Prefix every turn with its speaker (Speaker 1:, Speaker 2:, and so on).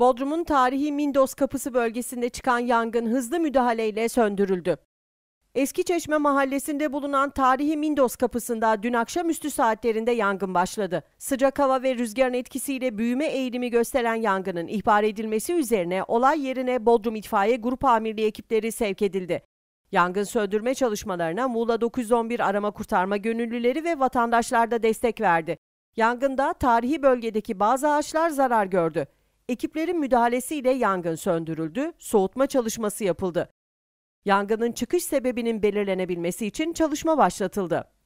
Speaker 1: Bodrum'un tarihi Mindos Kapısı bölgesinde çıkan yangın hızlı müdahaleyle söndürüldü. Eski Çeşme mahallesinde bulunan tarihi Mindos kapısında dün akşam akşamüstü saatlerinde yangın başladı. Sıcak hava ve rüzgarın etkisiyle büyüme eğilimi gösteren yangının ihbar edilmesi üzerine olay yerine Bodrum İtfaiye Grup Amirliği ekipleri sevk edildi. Yangın söndürme çalışmalarına Muğla 911 arama kurtarma gönüllüleri ve vatandaşlar da destek verdi. Yangında tarihi bölgedeki bazı ağaçlar zarar gördü ekiplerin müdahalesiyle yangın söndürüldü, soğutma çalışması yapıldı. Yangının çıkış sebebinin belirlenebilmesi için çalışma başlatıldı.